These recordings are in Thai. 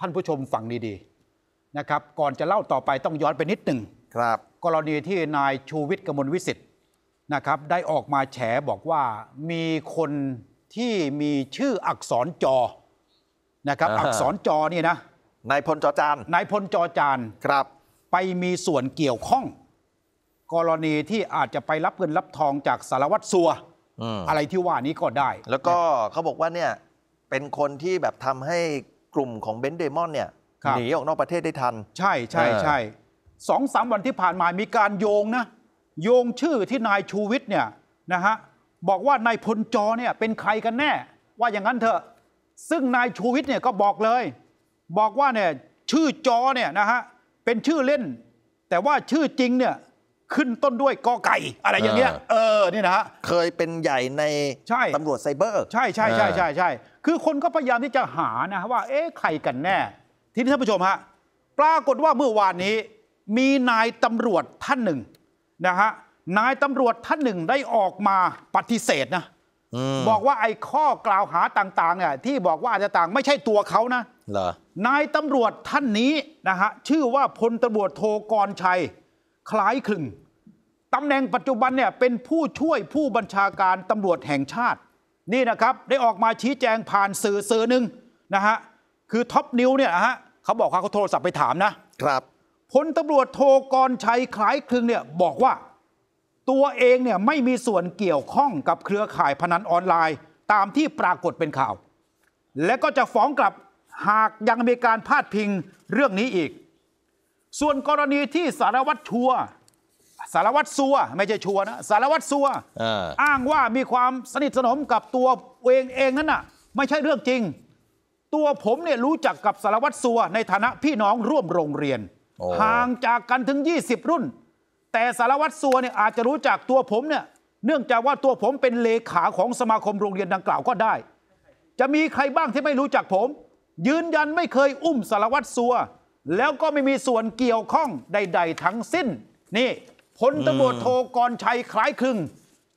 ท่านผู้ชมฟังดีๆนะครับ ก่อนจะเล่าต่อไปต้องย้อนไปนิดหนึ่งครับ กรณีที่นายชูวิทย์กมลวิสิต์นะครับ ได้ออกมาแฉบอกว่ามีคนที่มีชื่ออักษรจอนะครับ อักษรจอนี่นะนายพลจอจานนายพลจอจานครับ ไปมีส่วนเกี่ยวข้องกรณีที่อาจจะไปรับเงินรับทองจากสารวัตรสัวออะไรที่ว่านี้ก็ได้ แล้วก็เขาบอกว่าเนี่ยเป็นคนที่แบบทำให้กลุ่มของเบนเดมอนเนี่ยหนีออกนอกประเทศได้ทัน ใช่ใช่ใช่สองสามวันที่ผ่านมามีการโยงนะ โยงชื่อที่นายชูวิทย์เนี่ยนะฮะบอกว่านายพลจอเนี่ยเป็นใครกันแน่ ว่าอย่างนั้นเถอะซึ่งนายชูวิทย์เนี่ยก็บอกเลย บอกว่าเนี่ยชื่อจอเนี่ยนะฮะเป็นชื่อเล่น แต่ว่าชื่อจริงเนี่ยขึ้นต้นด้วยกอไก่อะไรอย่างเงี้ย เออ นี่นะฮะเคยเป็นใหญ่ในใช่ตำรวจไซเบอร์ ใช่ ใช่ใช่ใช่ใช่ คือคนก็พยายามที่จะหานะว่า เอ๊ะใครกันแน่ ทีนี้ท่านผู้ชมฮะปรากฏว่าเมื่อวานนี้ มีนายตำรวจท่านหนึ่งนะฮะ นายตำรวจท่านหนึ่งได้ออกมาปฏิเสธนะบอกว่าไอ้ข้อกล่าวหาต่างๆเนี่ยที่บอกว่าอาจจะต่างไม่ใช่ตัวเขานะนายตำรวจท่านนี้นะฮะชื่อว่าพลตำรวจโทกรชัยคล้ายคลึง ตำแหน่งปัจจุบันเนี่ยเป็นผู้ช่วยผู้บัญชาการตำรวจแห่งชาติ นี่นะครับ ได้ออกมาชี้แจงผ่านสื่อสื่อหนึ่งนะฮะคือท็อปนิวเนี่ยนะฮะเขาบอกว่าเขาโทรศัพท์ไปถามนะครับพลตำรวจโทกรชัยคล้ายคลึงเนี่ยบอกว่าตัวเองเนี่ยไม่มีส่วนเกี่ยวข้องกับเครือข่ายพนันออนไลน์ ตามที่ปรากฏเป็นข่าว และก็จะฟ้องกลับหากยังมีการพาดพิงเรื่องนี้อีกส่วนกรณีที่สารวัตรชัวสารวัตรซัวไม่ใช่ชัวนะสารวัตรซัวอ้างว่ามีความสนิทสนมกับตัวเองเองนั้นน่ะไม่ใช่เรื่องจริง ตัวผมเนี่ยรู้จักกับสารวัตรซัวในฐานะพี่น้องร่วมโรงเรียนห่างจากกันถึง 20 รุ่น แต่สารวัตรซัวเนี่ยอาจจะรู้จักตัวผมเนี่ยเนื่องจากว่าตัวผมเป็นเลขาของสมาคมโรงเรียนดังกล่าวก็ได้ จะมีใครบ้างที่ไม่รู้จักผม ยืนยันไม่เคยอุ้มสารวัตรซัวแล้วก็ไม่มีส่วนเกี่ยวข้องใด ๆ ทั้งสิ้น นี่พลตำรวจโทกรชัยคล้ายคลึง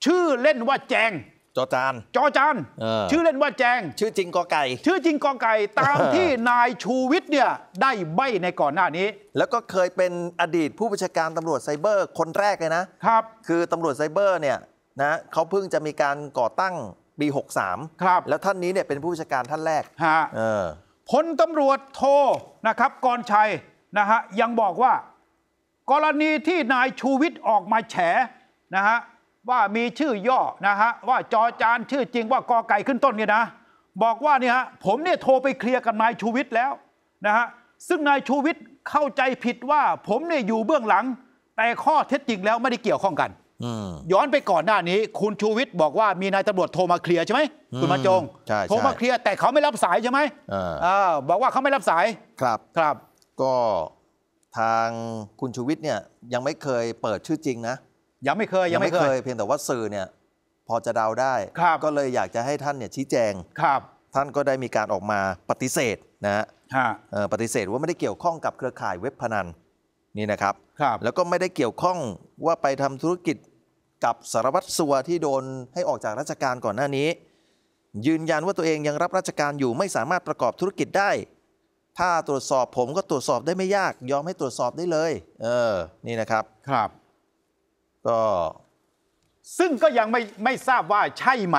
ชื่อเล่นว่าแจงจอจานจอจานออชื่อเล่นว่าแจง ชื่อจริงกอไก่ชื่อจริงกอไก่ตามที่นายชูวิทย์เนี่ยได้ใบในก่อนหน้านี้ แล้วก็เคยเป็นอดีตผู้บัญชาการตำรวจไซเบอร์คนแรกเลยนะครับ คือตำรวจไซเบอร์เนี่ยนะเขาเพิ่งจะมีการก่อตั้งปี63ครับ แล้วท่านนี้เนี่ยเป็นผู้บัญชาการท่านแรกฮะเออพลตำรวจโทนะครับกรชัยนะฮะยังบอกว่า กรณีที่นายชูวิทย์ออกมาแฉนะฮะว่ามีชื่อย่อนะฮะว่าจอจานชื่อจริงว่ากอไก่ขึ้นต้นเนี่ยนะบอกว่าเนี่ยฮะผมเนี่ยโทรไปเคลียร์กับนายชูวิทย์แล้วนะฮะซึ่งนายชูวิทย์เข้าใจผิดว่าผมเนี่ยอยู่เบื้องหลัง แต่ข้อเท็จจริงแล้วไม่ได้เกี่ยวข้องกันย้อนไปก่อนหน้านี้คุณชูวิทย์บอกว่ามีนายตำรวจโทรมาเคลียร์ใช่ไหมคุณมาจงโทรมาเคลียร์แต่เขาไม่รับสายใช่ไหมบอกว่าเขาไม่รับสายครับครับ ก็ทางคุณชูวิทย์เนี่ยยังไม่เคยเปิดชื่อจริงนะยังไม่เคยยังไม่เคย เพียงแต่ว่าสื่อเนี่ย พอจะเดาได้ก็เลยอยากจะให้ท่านเนี่ยชี้แจงครับ ท่านก็ได้มีการออกมาปฏิเสธนะฮะปฏิเสธว่าไม่ได้เกี่ยวข้องกับเครือข่ายเว็บพนันนี่นะครับ แล้วก็ไม่ได้เกี่ยวข้องว่าไปทำธุรกิจกับสารวัตรสัวที่โดนให้ออกจากราชการก่อนหน้านี้ ยืนยันว่าตัวเองยังรับราชการอยู่ไม่สามารถประกอบธุรกิจได้ ถ้าตรวจสอบผมก็ตรวจสอบได้ไม่ยากยอมให้ตรวจสอบได้เลย เออนี่นะครับครับ ก็ ซึ่งก็ยังไม่ไม่ทราบว่าใช่ไหม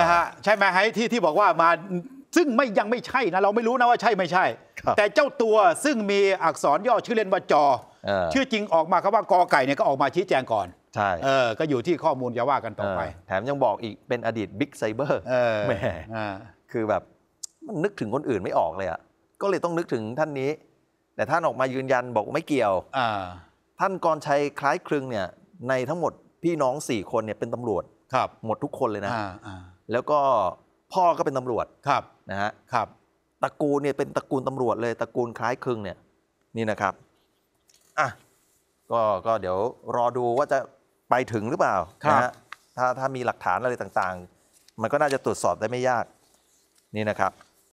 นะฮะใช่ไหมให้ที่ที่บอกว่ามาซึ่งไม่ยังไม่ใช่นะเราไม่รู้นะว่าใช่ไม่ใช่ แต่เจ้าตัวซึ่งมีอักษรย่อชื่อเล่นว่าจอชื่อจริงออกมาครับว่ากอไก่เนี่ยก็ออกมาชี้แจงก่อนใช่ เออ ก็อยู่ที่ข้อมูลจะว่ากันต่อไป แถมยังบอกอีกเป็นอดีตบิ๊กไซเบอร์แหมคือแบบมันนึกถึงคนอื่นไม่ออกเลยอ่ะ ก็เลยต้องนึกถึงท่านนี้ แต่ท่านออกมายืนยันบอกไม่เกี่ยวท่านกรชัยคล้ายคลึงเนี่ย ในทั้งหมดพี่น้องสี่คนเนี่ยเป็นตำรวจ ครับ หมดทุกคนเลยนะแล้วก็พ่อก็เป็นตำรวจ ครับ นะฮะ ครับ ตระกูลเนี่ยเป็นตระกูลตำรวจเลย ตระกูลคล้ายครึงเนี่ย นี่นะครับ อ่ะ ก็ ก็เดี๋ยวรอดูว่าจะไปถึงหรือเปล่านะฮะ ถ้าถ้ามีหลักฐานอะไรต่างๆ มันก็น่าจะตรวจสอบได้ไม่ยาก นี่นะครับ